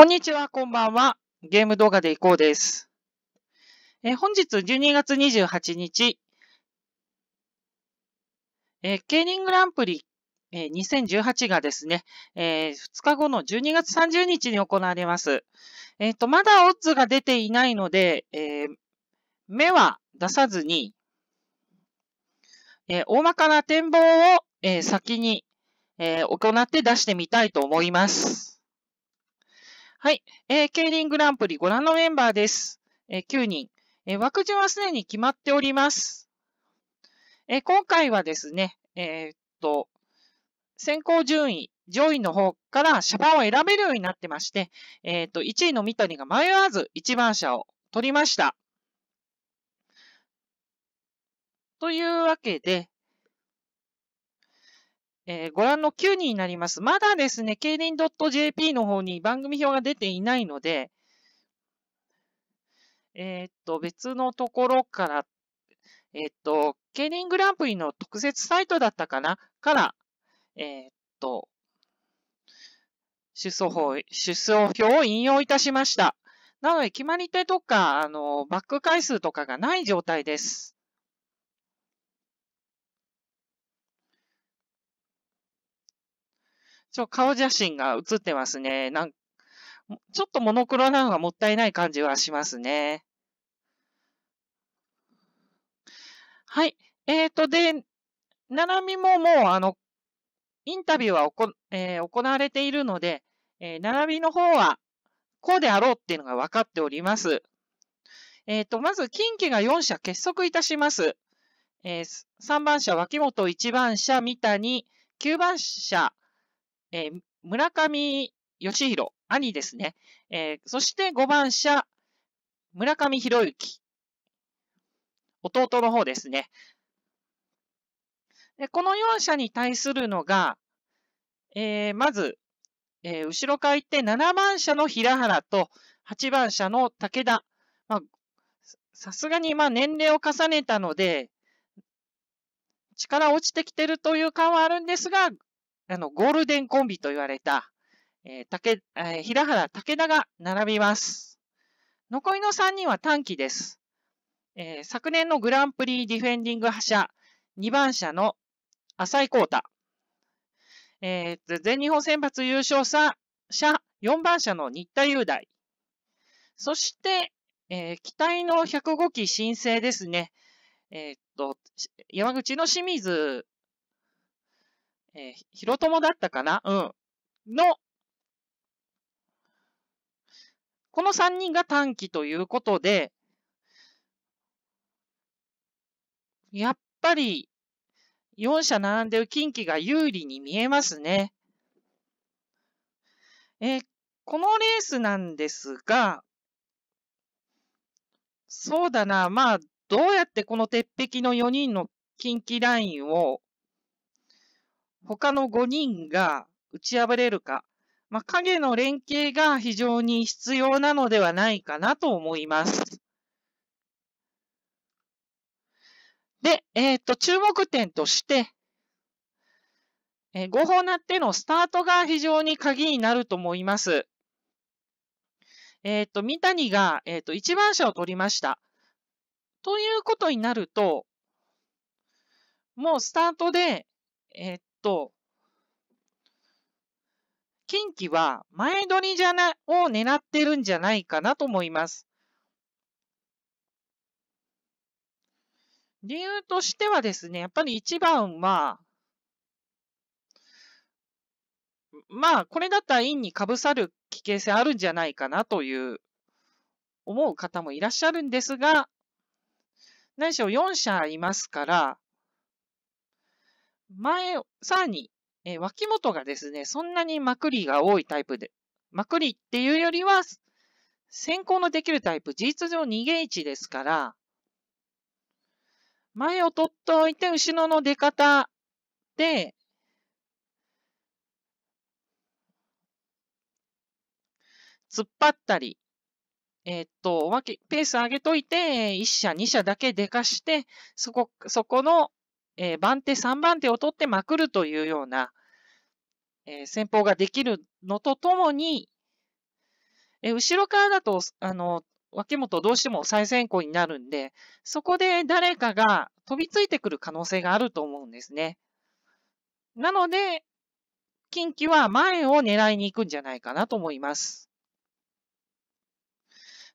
こんにちは、こんばんは。ゲーム動画でいこうです。え本日12月28日、えケーリングランプリ、え2018がですね、え2日後の12月30日に行われます。えっ、ー、と、まだオッズが出ていないので、えー、目は出さずに、えー、大まかな展望を、え先に、え行って出してみたいと思います。はい。えー、競輪グランプリご覧のメンバーです。えー、9人。えー、枠順はすでに決まっております。え今回はですね、えっと、先行順位、上位の方から車番を選べるようになってまして、えっと、1位の三谷が迷わず1番車を取りました。というわけで、えー、ご覧の9人になります。まだですね、競輪 .jp の方に番組表が出ていないので、えー、っと、別のところから、えー、っと、競輪グランプリの特設サイトだったかなから、えっと、出走法、出走表を引用いたしました。なので、決まり手とか、あの、バック回数とかがない状態です。ちょ、顔写真が写ってますね。なんちょっとモノクロなのがもったいない感じはしますね。はい。えっ、ー、と、で、ななみももう、あの、インタビューはおこ、えー、行われているので、えー、なみの方は、こうであろうっていうのが分かっております。えっ、ー、と、まず、近畿が4社結束いたします。えー、3番社、脇本、1番社、三谷、9番社、えー、村上義弘、兄ですね。えー、そして5番車、村上博之。弟の方ですね。でこの4社に対するのが、えー、まず、えー、後ろって7番車の平原と8番車の武田。まあ、さすがにまあ年齢を重ねたので、力落ちてきてるという感はあるんですが、あの、ゴールデンコンビと言われた、えー、竹、えー、平原武田が並びます。残りの3人は短期です。えー、昨年のグランプリディフェンディング覇者、2番車の浅井光太。えー、全日本選抜優勝者、4番車の新田雄大。そして、えー、機体の105機申請ですね。えー、っと、山口の清水えー、ひろともだったかなうん。の、この3人が短期ということで、やっぱり、4社並んでる近畿が有利に見えますね。えー、このレースなんですが、そうだな、まあ、どうやってこの鉄壁の4人の近畿ラインを他の5人が打ち破れるか、まあ、影の連携が非常に必要なのではないかなと思います。で、えっ、と、注目点として、えー、5なってのスタートが非常に鍵になると思います。えっ、と、三谷が、えっ、と、1番車を取りました。ということになると、もうスタートで、えっ、と、近畿は前取りじゃなを狙ってるんじゃないかなと思います。理由としてはですね、やっぱり一番は、まあ、これだったら院にかぶさる危険性あるんじゃないかなという思う方もいらっしゃるんですが、何しろ4社いますから、前、さらに、えー、脇元がですね、そんなにまくりが多いタイプで、まくりっていうよりは、先行のできるタイプ、事実上逃げ位置ですから、前を取っておいて、後ろの出方で、突っ張ったり、えー、っと、わけ、ペース上げといて、1社、2社だけ出かして、そこ、そこのえー、番手、3番手を取ってまくるというような、えー、戦法ができるのとともに、えー、後ろからだと、あの、脇本どうしても最先行になるんで、そこで誰かが飛びついてくる可能性があると思うんですね。なので、近畿は前を狙いに行くんじゃないかなと思います。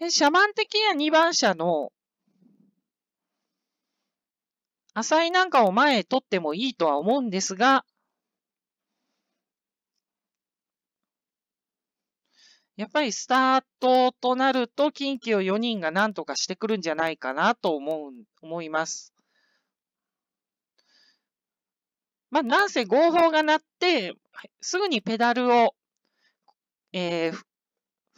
え、車ャ的には二2番車の浅井なんかを前へ取ってもいいとは思うんですが、やっぱりスタートとなると、近畿を4人が何とかしてくるんじゃないかなと思う、思います。まあ、なんせ合法が鳴って、すぐにペダルを、えー、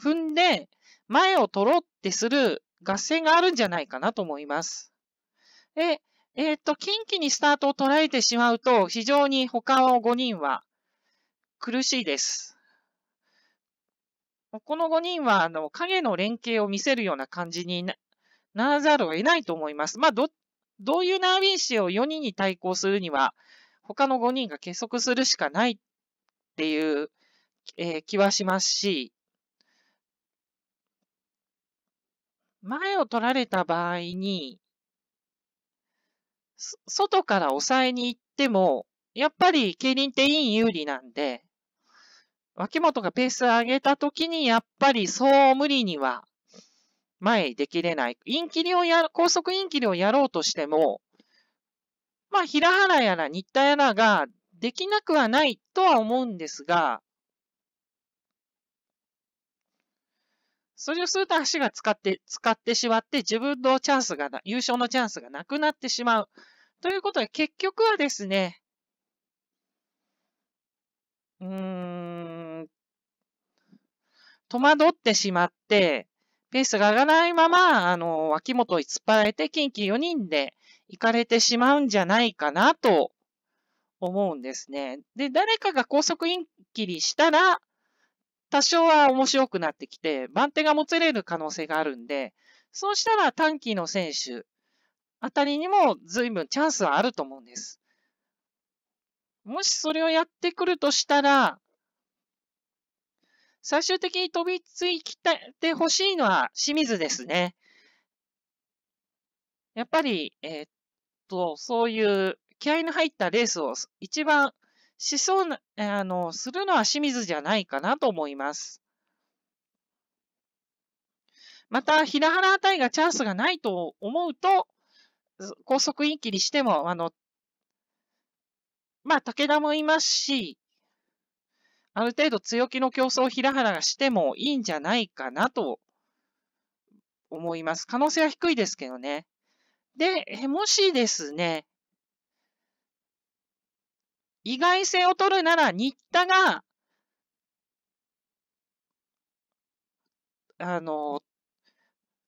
踏んで、前を取ろうってする合戦があるんじゃないかなと思います。で、えっ、ー、と、近畿にスタートを捉えてしまうと、非常に他の5人は苦しいです。この5人は、あの、影の連携を見せるような感じにならざるを得ないと思います。まあ、ど、どういうナービン氏を4人に対抗するには、他の5人が結束するしかないっていう、えー、気はしますし、前を取られた場合に、外から抑えに行っても、やっぱり競輪ってイン有利なんで、脇本がペース上げたときに、やっぱりそう無理には前できれない。インキリをや、高速インキリをやろうとしても、まあ、平原やら新田やらができなくはないとは思うんですが、それをすると足が使って、使ってしまって、自分のチャンスが優勝のチャンスがなくなってしまう。ということで、結局はですね、うーん、戸惑ってしまって、ペースが上がらないまま、あの、脇本を突っ張られて、近畿4人で行かれてしまうんじゃないかなと思うんですね。で、誰かが高速インキリしたら、多少は面白くなってきて、番手がもつれる可能性があるんで、そうしたら短期の選手あたりにも随分チャンスはあると思うんです。もしそれをやってくるとしたら、最終的に飛びついてほしいのは清水ですね。やっぱり、えー、っと、そういう気合の入ったレースを一番しそうな、あの、するのは清水じゃないかなと思います。また、平原あたりがチャンスがないと思うと、高速インキにしても、あの、まあ、武田もいますし、ある程度強気の競争を平原がしてもいいんじゃないかなと思います。可能性は低いですけどね。で、もしですね、意外性を取るなら、新田が、あの、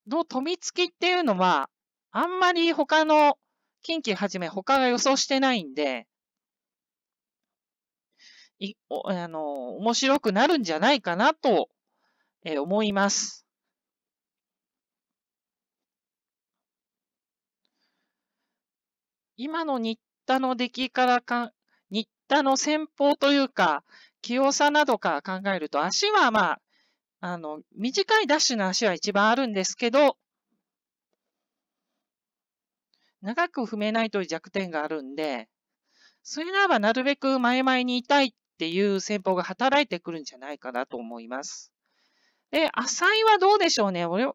の富月きっていうのは、あんまり他の、近畿はじめ他が予想してないんで、い、あの、面白くなるんじゃないかなと、えー、思います。今の新田の出来からかん、新田の戦法というか、器用さなどから考えると、足はまあ、あの、短いダッシュの足は一番あるんですけど、長く踏めないという弱点があるんで、それならばなるべく前々にいたいっていう戦法が働いてくるんじゃないかなと思います。で、浅井はどうでしょうね。俺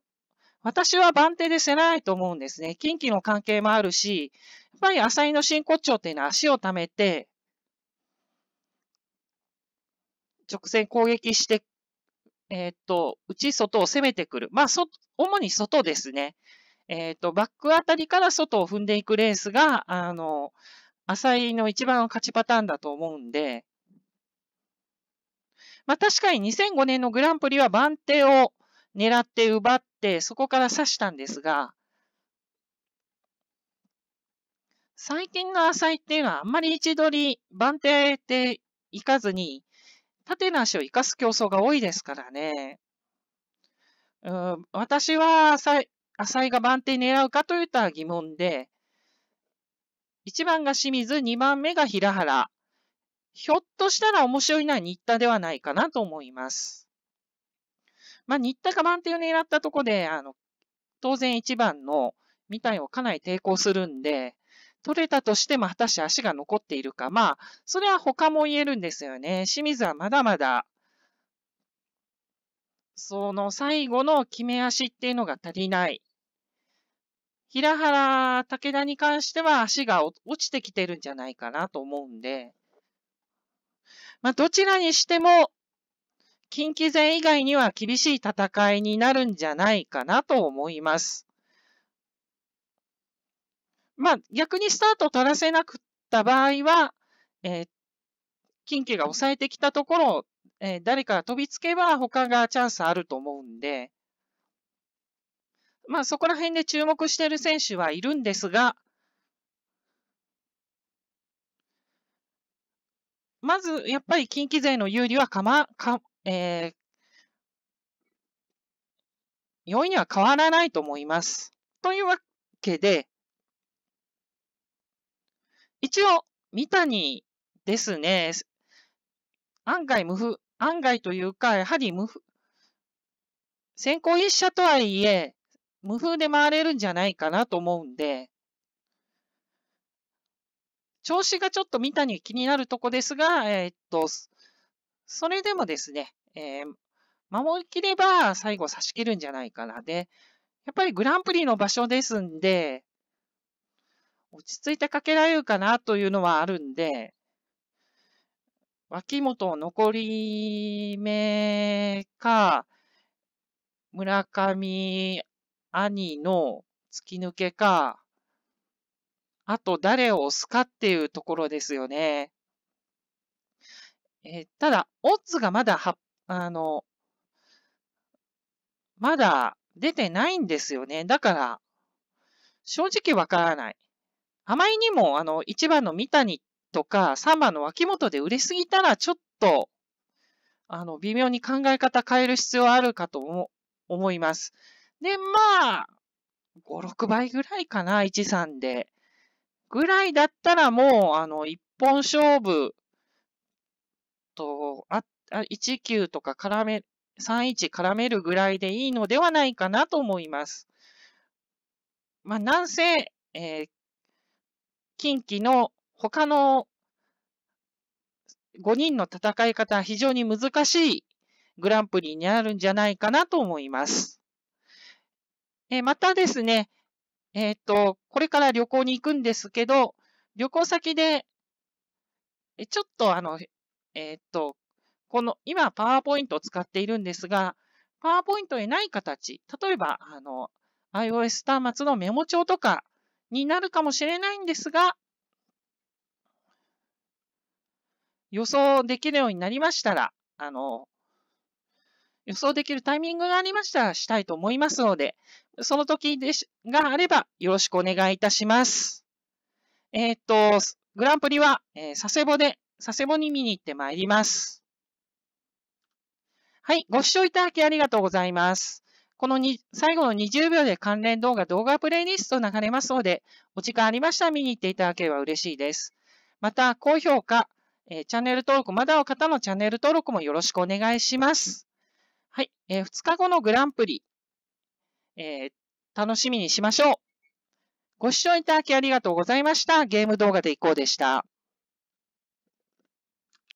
私は番手でせないと思うんですね。近畿の関係もあるし、やっぱり浅井の真骨頂っていうのは足を溜めて、直線攻撃して、えー、っと、内外を攻めてくる。まあ、そ、主に外ですね。えっ、ー、と、バックあたりから外を踏んでいくレースが、あの、浅井の一番勝ちパターンだと思うんで、まあ確かに2005年のグランプリは番手を狙って奪って、そこから刺したんですが、最近の浅井っていうのはあんまり位置取り、番手っていかずに、縦の足を生かす競争が多いですからね。うん、私は浅井浅井が番手狙うかといった疑問で、1番が清水、2番目が平原。ひょっとしたら面白いのは新田ではないかなと思います。まあ、新田が番手を狙ったとこで、あの、当然1番のみたいをかなり抵抗するんで、取れたとしても果たして足が残っているか。まあ、それは他も言えるんですよね。清水はまだまだ、その最後の決め足っていうのが足りない。平原武田に関しては足が落ちてきてるんじゃないかなと思うんで、まあ、どちらにしても、近畿勢以外には厳しい戦いになるんじゃないかなと思います。まあ、逆にスタートを取らせなくった場合は、えー、近畿が抑えてきたところえー、誰か飛びつけば他がチャンスあると思うんで、まあそこら辺で注目している選手はいるんですが、まずやっぱり近畿勢の有利はかま、か、えー、容易には変わらないと思います。というわけで、一応、三谷ですね、案外無風、案外というか、やはり無風、先行一社とはいえ、無風で回れるんじゃないかなと思うんで、調子がちょっと三谷気になるとこですが、えー、っと、それでもですね、えー、守りきれば最後差し切るんじゃないかな。で、やっぱりグランプリの場所ですんで、落ち着いてかけられるかなというのはあるんで、脇本残り目か、村上、兄の突き抜けか、あと誰を押すかっていうところですよね。えー、ただ、オッズがまだは、あの、まだ出てないんですよね。だから、正直わからない。あまりにも、あの、1番の三谷とか、3番の脇本で売れすぎたら、ちょっと、あの、微妙に考え方変える必要あるかと思います。で、まあ、5、6倍ぐらいかな、1、3で。ぐらいだったらもう、あの、一本勝負と、あ、1、9とか絡め、3、1絡めるぐらいでいいのではないかなと思います。まあ、なんせ、えー、近畿の他の5人の戦い方は非常に難しいグランプリになるんじゃないかなと思います。えー、またですね、えっ、ー、と、これから旅行に行くんですけど、旅行先で、えちょっとあの、えっ、と、この、今、パワーポイントを使っているんですが、パワーポイントにない形、例えば、あの、iOS 端末のメモ帳とかになるかもしれないんですが、予想できるようになりましたら、あの、予想できるタイミングがありましたらしたいと思いますので、その時でし、があればよろしくお願いいたします。えー、っと、グランプリは、えー、佐世保で、佐世保に見に行ってまいります。はい、ご視聴いただきありがとうございます。このに最後の20秒で関連動画、動画プレイリスト流れますので、お時間ありましたら見に行っていただければ嬉しいです。また、高評価、えー、チャンネル登録、まだの方のチャンネル登録もよろしくお願いします。はい、えー、2日後のグランプリ、えー、楽しみにしましょう。ご視聴いただきありがとうございました。ゲーム動画でいこうでした。